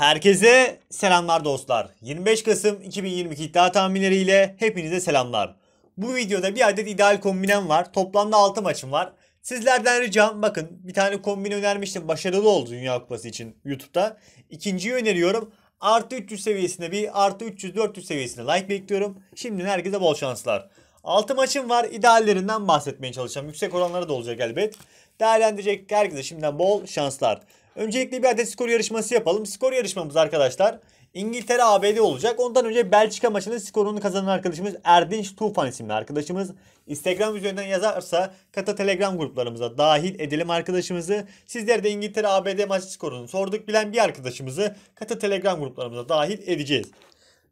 Herkese selamlar dostlar. 25 Kasım 2022 iddia tahminleriyle hepinize selamlar. Bu videoda bir adet ideal kombinem var. Toplamda 6 maçım var. Sizlerden ricam bakın bir tane kombin önermiştim. Başarılı oldu Dünya Kupası için YouTube'da. İkinciyi öneriyorum. Artı 300 seviyesinde bir artı 300-400 seviyesinde like bekliyorum. Şimdiden herkese bol şanslar. 6 maçım var. İdeallerinden bahsetmeye çalışacağım. Yüksek oranlara da olacak elbet. Değerlendirecek herkese şimdiden bol şanslar. Öncelikle bir adet skor yarışması yapalım. Skor yarışmamız arkadaşlar İngiltere ABD olacak. Ondan önce Belçika maçının skorunu kazanan arkadaşımız Erdinç Tufan isimli arkadaşımız. Instagram üzerinden yazarsa kata telegram gruplarımıza dahil edelim arkadaşımızı. Sizler de İngiltere ABD maçı skorunu sorduk bilen bir arkadaşımızı kata telegram gruplarımıza dahil edeceğiz.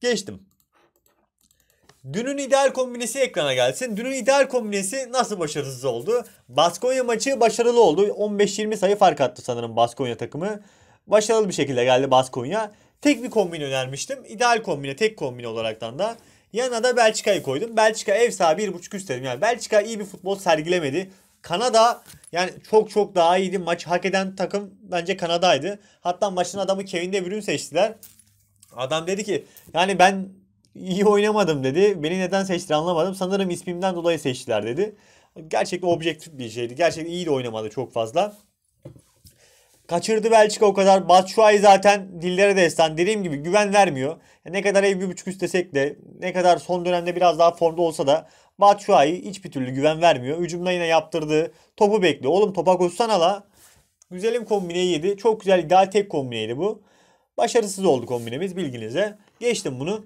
Geçtim. Dünün ideal kombinesi ekrana gelsin. Dünün ideal kombinesi nasıl başarısız oldu? Baskonya maçı başarılı oldu. 15-20 sayı fark attı sanırım Baskonya takımı. Başarılı bir şekilde geldi Baskonya. Tek bir kombin önermiştim. İdeal kombine, tek kombine olaraktan da. Yanına da Belçika'yı koydum. Belçika ev sahibi 1.5 üst dedim. Yani Belçika iyi bir futbol sergilemedi. Kanada yani çok çok daha iyiydi. Maç hak eden takım bence Kanada'ydı. Hatta maçın adamı Kevin De Bruyne seçtiler. Adam dedi ki yani ben iyi oynamadım dedi. Beni neden seçti anlamadım. Sanırım ismimden dolayı seçtiler dedi. Gerçekten objektif bir şeydi. Gerçekten iyi de oynamadı çok fazla. Kaçırdı Belçika o kadar. Batshuayi zaten dillere destan. Dediğim gibi güven vermiyor. Ne kadar ev bir buçuk üstesek de ne kadar son dönemde biraz daha formda olsa da Batshuayi hiçbir türlü güven vermiyor. Hücumda yine yaptırdı topu bekliyor. Oğlum topa koşsana la. Güzelim kombineyi yedi. Çok güzel ideal tek kombineydi bu. Başarısız oldu kombinemiz bilginize. Geçtim bunu.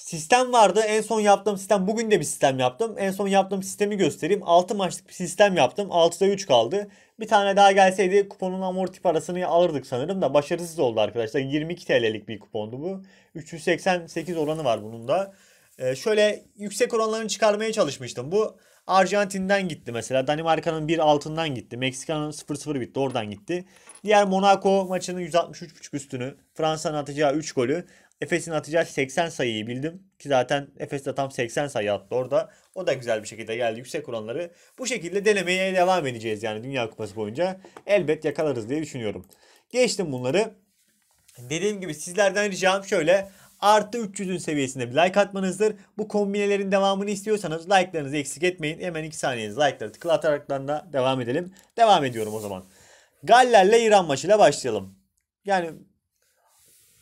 Sistem vardı. En son yaptığım sistem bugün de bir sistem yaptım. En son yaptığım sistemi göstereyim. 6 maçlık bir sistem yaptım. 6'da 3 kaldı. Bir tane daha gelseydi kuponun amorti parasını alırdık sanırım da başarısız oldu arkadaşlar. 22 TL'lik bir kupondu bu. 388 oranı var bunun da. Ee, şöyle yüksek oranlarını çıkarmaya çalışmıştım. Bu Arjantin'den gitti mesela. Danimarka'nın 1 altından gitti. Meksika'nın 0-0 bitti. Oradan gitti. Diğer Monaco maçının 163.5 üstünü. Fransa'nın atacağı 3 golü. Efes'in atacağı 80 sayıyı bildim. Ki zaten Efes de tam 80 sayı attı orada. O da güzel bir şekilde geldi yüksek oranları. Bu şekilde denemeye devam edeceğiz yani Dünya Kupası boyunca. Elbet yakalarız diye düşünüyorum. Geçtim bunları. Dediğim gibi sizlerden ricam şöyle artı 300'ün seviyesinde bir like atmanızdır. Bu kombinelerin devamını istiyorsanız like'larınızı eksik etmeyin. Hemen 2 saniyeniz like'ları tıkla da devam edelim. Devam ediyorum o zaman. Galler'le İran maçıyla başlayalım. Yani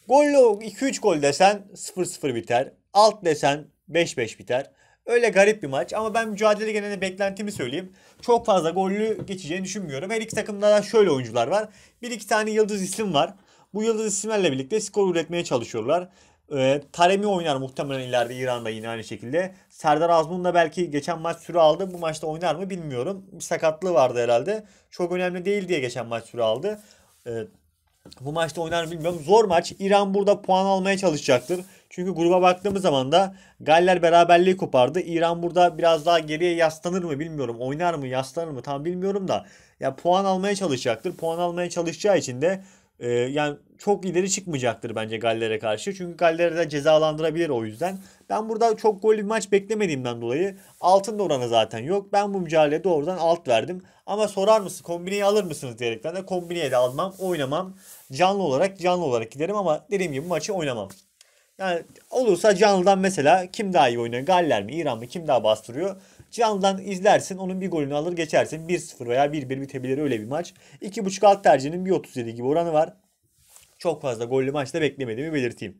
Golle 2-3 gol desen 0-0 biter. Alt desen 5-5 biter. Öyle garip bir maç ama ben mücadele genelinde beklentimi söyleyeyim. Çok fazla gollü geçeceğini düşünmüyorum. Her iki takımda da şöyle oyuncular var. Bir iki tane yıldız isim var. Bu yıldız isimlerle birlikte skor üretmeye çalışıyorlar. Ee, Taremi oynar muhtemelen ileride İran'da yine aynı şekilde. Serdar Azmun da belki geçen maç süre aldı. Bu maçta oynar mı bilmiyorum. Bir sakatlığı vardı herhalde. Çok önemli değil diye geçen maç süre aldı. Ee, bu maçta oynar mı bilmiyorum. Zor maç. İran burada puan almaya çalışacaktır. Çünkü gruba baktığımız zaman da Galler beraberliği kopardı. İran burada biraz daha geriye yaslanır mı bilmiyorum. Oynar mı yaslanır mı tam bilmiyorum da. Ya puan almaya çalışacaktır. Puan almaya çalışacağı için de e, yani çok ileri çıkmayacaktır bence Galler'e karşı. Çünkü Galler'e de cezalandırabilir o yüzden. Ben burada çok gollü bir maç beklemediğimden dolayı altın da oranı zaten yok. Ben bu mücadeleye doğrudan alt verdim. Ama sorar mısın kombineyi alır mısınız diyerekten de kombineyi de almam oynamam. Canlı olarak canlı olarak giderim ama dediğim gibi maçı oynamam. Yani olursa canlıdan mesela kim daha iyi oynuyor? Galler mi? İran mı? Kim daha bastırıyor? Canlıdan izlersin onun bir golünü alır geçersin. 1-0 veya 1-1 bitebilir öyle bir maç. 2.5 alt tercihinin 1.37 gibi oranı var. Çok fazla gollü maçta beklemediğimi belirteyim.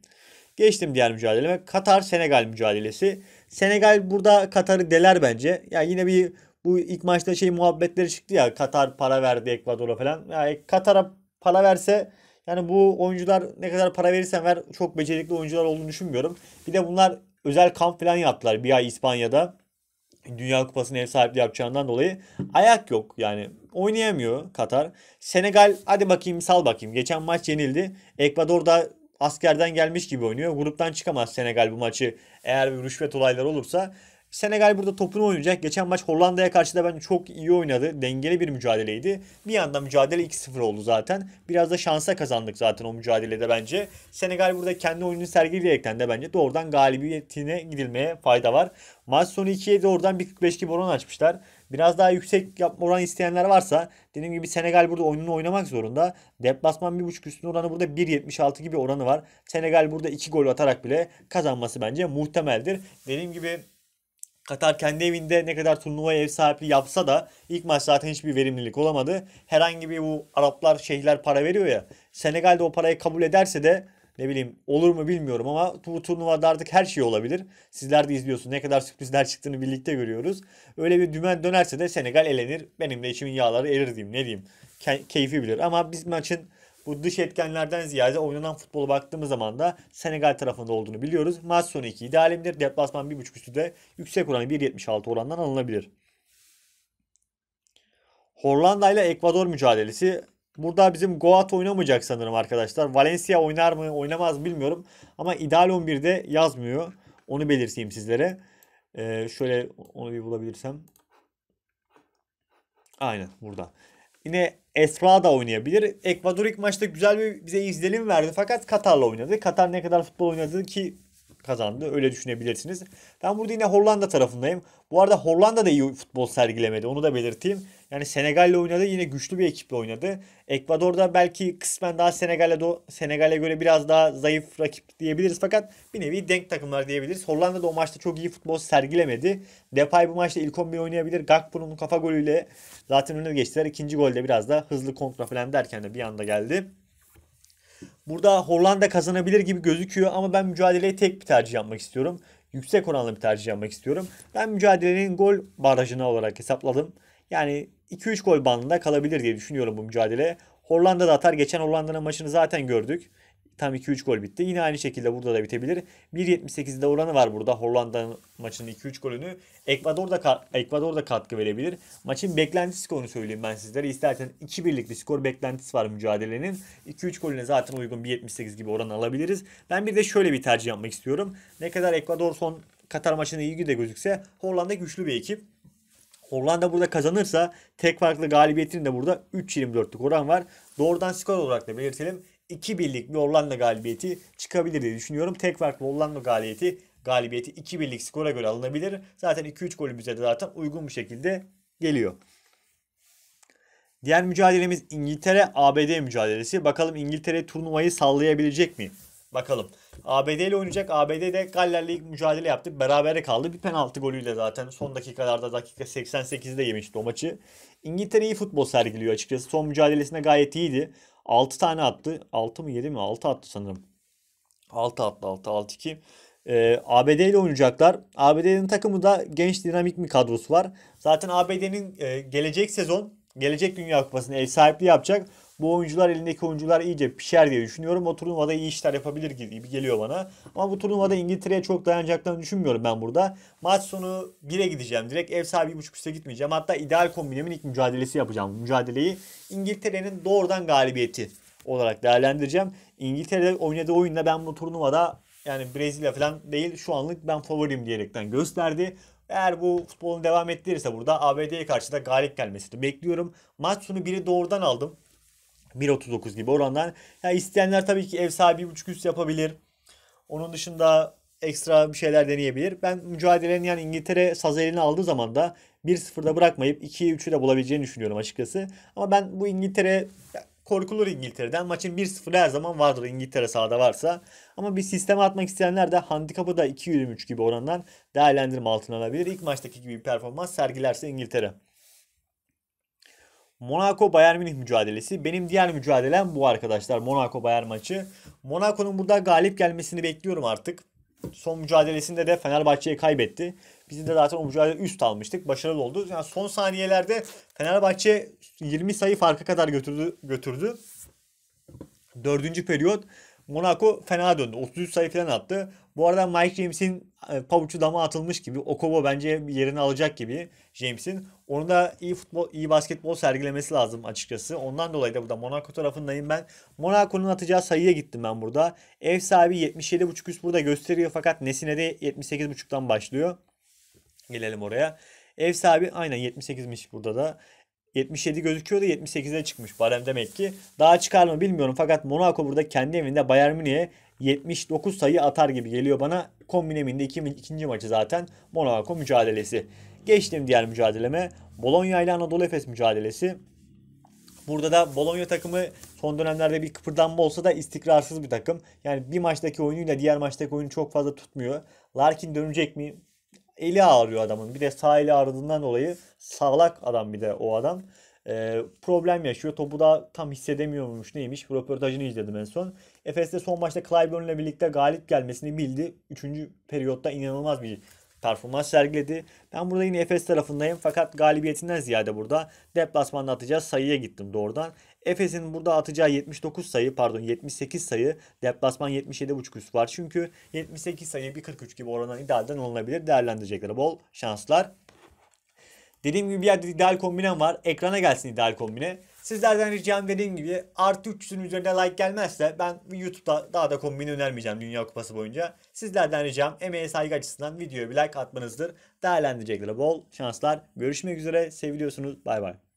Geçtim diğer mücadeleme. Katar-Senegal mücadelesi. Senegal burada Katar'ı deler bence. Yani yine bir bu ilk maçta şey muhabbetleri çıktı ya Katar para verdi Ekvador'a falan. Yani e, Katar'a para verse yani bu oyuncular ne kadar para verirsen ver çok becerikli oyuncular olduğunu düşünmüyorum. Bir de bunlar özel kamp falan yaptılar bir ay İspanya'da. Dünya Kupası'nın ev sahipliği yapacağından dolayı ayak yok. Yani oynayamıyor Katar. Senegal hadi bakayım sal bakayım. Geçen maç yenildi. Ekvador da askerden gelmiş gibi oynuyor. Gruptan çıkamaz Senegal bu maçı eğer bir rüşvet olayları olursa. Senegal burada topunu oynayacak. Geçen maç Hollanda'ya karşı da bence çok iyi oynadı. Dengeli bir mücadeleydi. Bir yandan mücadele 2-0 oldu zaten. Biraz da şansa kazandık zaten o mücadelede bence. Senegal burada kendi oyununu sergileyerekten de bence doğrudan galibiyetine gidilmeye fayda var. Maç sonu 2'ye doğrudan 1.45 gibi oran açmışlar. Biraz daha yüksek oran isteyenler varsa dediğim gibi Senegal burada oyununu oynamak zorunda. Deplasman 1.5 üstün oranı burada 1.76 gibi oranı var. Senegal burada 2 gol atarak bile kazanması bence muhtemeldir. Dediğim gibi Katar kendi evinde ne kadar turnuvaya ev sahipliği yapsa da ilk maç zaten hiçbir verimlilik olamadı. Herhangi bir bu Araplar şeyhler para veriyor ya. Senegal de o parayı kabul ederse de ne bileyim olur mu bilmiyorum ama bu turnuvada artık her şey olabilir. Sizler de izliyorsunuz. Ne kadar sürprizler çıktığını birlikte görüyoruz. Öyle bir dümen dönerse de Senegal elenir. Benim de içimin yağları erir diyeyim ne diyeyim. Ke- keyfi bilir ama biz maçın bu dış etkenlerden ziyade oynanan futbola baktığımız zaman da Senegal tarafında olduğunu biliyoruz. Maç sonu 2 idealimdir. Deplasman 1.5 üstü de yüksek oranı 1.76 orandan alınabilir. Hollanda ile Ekvador mücadelesi. Burada bizim Goat oynamayacak sanırım arkadaşlar. Valencia oynar mı oynamaz bilmiyorum. Ama ideal 11'de yazmıyor. Onu belirteyim sizlere. Ee, şöyle onu bir bulabilirsem. Aynen burada. Yine Esra da oynayabilir. Ekvador ilk maçta güzel bir bize izlenim verdi fakat Katar'la oynadı. Katar ne kadar futbol oynadı ki kazandı. Öyle düşünebilirsiniz. Ben burada yine Hollanda tarafındayım. Bu arada Hollanda da iyi futbol sergilemedi. Onu da belirteyim. Yani Senegal ile oynadı. Yine güçlü bir ekiple oynadı. Ekvador da belki kısmen daha Senegal'e Senegal'e göre biraz daha zayıf rakip diyebiliriz. Fakat bir nevi denk takımlar diyebiliriz. Hollanda da o maçta çok iyi futbol sergilemedi. Depay bu maçta ilk 11 oynayabilir. Gakpo'nun kafa golüyle zaten önüne geçtiler. İkinci golde biraz da hızlı kontra falan derken de bir anda geldi. Burada Hollanda kazanabilir gibi gözüküyor ama ben mücadeleye tek bir tercih yapmak istiyorum. Yüksek oranlı bir tercih yapmak istiyorum. Ben mücadelenin gol barajını olarak hesapladım. Yani 2-3 gol bandında kalabilir diye düşünüyorum bu mücadele. Hollanda da atar. Geçen Hollanda'nın maçını zaten gördük. Tam 2-3 gol bitti. Yine aynı şekilde burada da bitebilir. 1.78'de oranı var burada. Hollanda maçının 2-3 golünü. Ekvador da, Ekvador da katkı verebilir. Maçın beklenti skorunu söyleyeyim ben sizlere. İstersen 2-1'lik skor beklentisi var mücadelenin. 2-3 golüne zaten uygun 1.78 gibi oran alabiliriz. Ben bir de şöyle bir tercih yapmak istiyorum. Ne kadar Ekvador son Katar maçında iyi de gözükse Hollanda güçlü bir ekip. Hollanda burada kazanırsa tek farklı galibiyetinin de burada 3.24'lük oran var. Doğrudan skor olarak da belirtelim. 2 birlik bir Hollanda galibiyeti çıkabilir diye düşünüyorum. Tek farklı Hollanda galibiyeti galibiyeti 2 birlik skora göre alınabilir. Zaten 2-3 bize de zaten uygun bir şekilde geliyor. Diğer mücadelemiz İngiltere ABD mücadelesi. Bakalım İngiltere turnuvayı sallayabilecek mi? Bakalım. ABD ile oynayacak. ABD de Galler'le ilk mücadele yaptı. Berabere kaldı. Bir penaltı golüyle zaten son dakikalarda dakika 88'de yemişti o maçı. İngiltere iyi futbol sergiliyor açıkçası. Son mücadelesinde gayet iyiydi. 6 tane attı. 6 mı 7 mi? 6 attı sanırım. 6 attı 6 6 2. Ee, ABD ile oynayacaklar. ABD'nin takımı da genç dinamik bir kadrosu var. Zaten ABD'nin e, gelecek sezon gelecek Dünya Kupası'na ev sahipliği yapacak. Bu oyuncular elindeki oyuncular iyice pişer diye düşünüyorum. O turnuvada iyi işler yapabilir gibi geliyor bana. Ama bu turnuvada İngiltere'ye çok dayanacaklarını düşünmüyorum ben burada. Maç sonu 1'e gideceğim. Direkt ev sahibi 1.5 üste gitmeyeceğim. Hatta ideal kombinemin ilk mücadelesi yapacağım. Mücadeleyi İngiltere'nin doğrudan galibiyeti olarak değerlendireceğim. İngiltere'de oynadığı oyunda ben bu turnuvada yani Brezilya falan değil şu anlık ben favorim diyerekten gösterdi. Eğer bu futbolun devam ettirirse burada ABD'ye karşı da galip gelmesini bekliyorum. Maç sonu biri doğrudan aldım. 1.39 gibi orandan. Yani isteyenler tabii ki ev sahibi 1.5 üst yapabilir. Onun dışında ekstra bir şeyler deneyebilir. Ben mücadelenin yani İngiltere saz elini aldığı zaman da 1-0'da bırakmayıp 2-3'ü de bulabileceğini düşünüyorum açıkçası. Ama ben bu İngiltere korkulur İngiltere'den. Maçın 1-0 her zaman vardır İngiltere sahada varsa. Ama bir sisteme atmak isteyenler de handikapı da 2-23 gibi orandan değerlendirme altına alabilir. İlk maçtaki gibi bir performans sergilerse İngiltere. Monaco Bayern Münih mücadelesi. Benim diğer mücadelem bu arkadaşlar. Monaco Bayern maçı. Monaco'nun burada galip gelmesini bekliyorum artık son mücadelesinde de Fenerbahçe'yi kaybetti. Bizi de zaten o mücadele üst almıştık. Başarılı oldu. Yani son saniyelerde Fenerbahçe 20 sayı farka kadar götürdü. götürdü. Dördüncü periyot Monaco fena döndü. 33 sayı falan attı. Bu arada Mike James'in e, pabucu dama atılmış gibi. Okobo bence yerini alacak gibi James'in. Onu da iyi futbol, iyi basketbol sergilemesi lazım açıkçası. Ondan dolayı da burada Monaco tarafındayım ben. Monaco'nun atacağı sayıya gittim ben burada. Ev sahibi 77.5 üst burada gösteriyor fakat Nesine'de 78.5'tan başlıyor. Gelelim oraya. Ev sahibi aynen 78'miş burada da. 77 gözüküyordu 78'e çıkmış Barem demek ki. Daha çıkar mı bilmiyorum fakat Monaco burada kendi evinde Bayern Münih'e 79 sayı atar gibi geliyor bana. Kombineminde iki, ikinci maçı zaten Monaco mücadelesi. Geçtim diğer mücadeleme. Bologna ile Anadolu Efes mücadelesi. Burada da Bologna takımı son dönemlerde bir kıpırdanma olsa da istikrarsız bir takım. Yani bir maçtaki oyunuyla diğer maçtaki oyunu çok fazla tutmuyor. Larkin dönecek mi? eli ağrıyor adamın. Bir de sağ eli ağrıdığından dolayı sağlak adam bir de o adam. E, problem yaşıyor. Topu da tam hissedemiyormuş neymiş. Bu röportajını izledim en son. Efes'te son maçta Clyburn'la birlikte galip gelmesini bildi. Üçüncü periyotta inanılmaz bir performans sergiledi. Ben burada yine Efes tarafındayım fakat galibiyetinden ziyade burada deplasmanda atacağı sayıya gittim doğrudan. Efes'in burada atacağı 79 sayı pardon 78 sayı deplasman 77.5 üst var. Çünkü 78 sayı 1.43 gibi oradan idealden olunabilir. Değerlendirecekleri bol şanslar. Dediğim gibi bir yerde ideal kombinem var. Ekrana gelsin ideal kombine. Sizlerden ricam dediğim gibi artı 300'ün üzerinde like gelmezse ben YouTube'da daha da kombini önermeyeceğim Dünya Kupası boyunca. Sizlerden ricam emeğe saygı açısından videoya bir like atmanızdır. Değerlendirecekler bol şanslar. Görüşmek üzere. Seviliyorsunuz. Bay bay.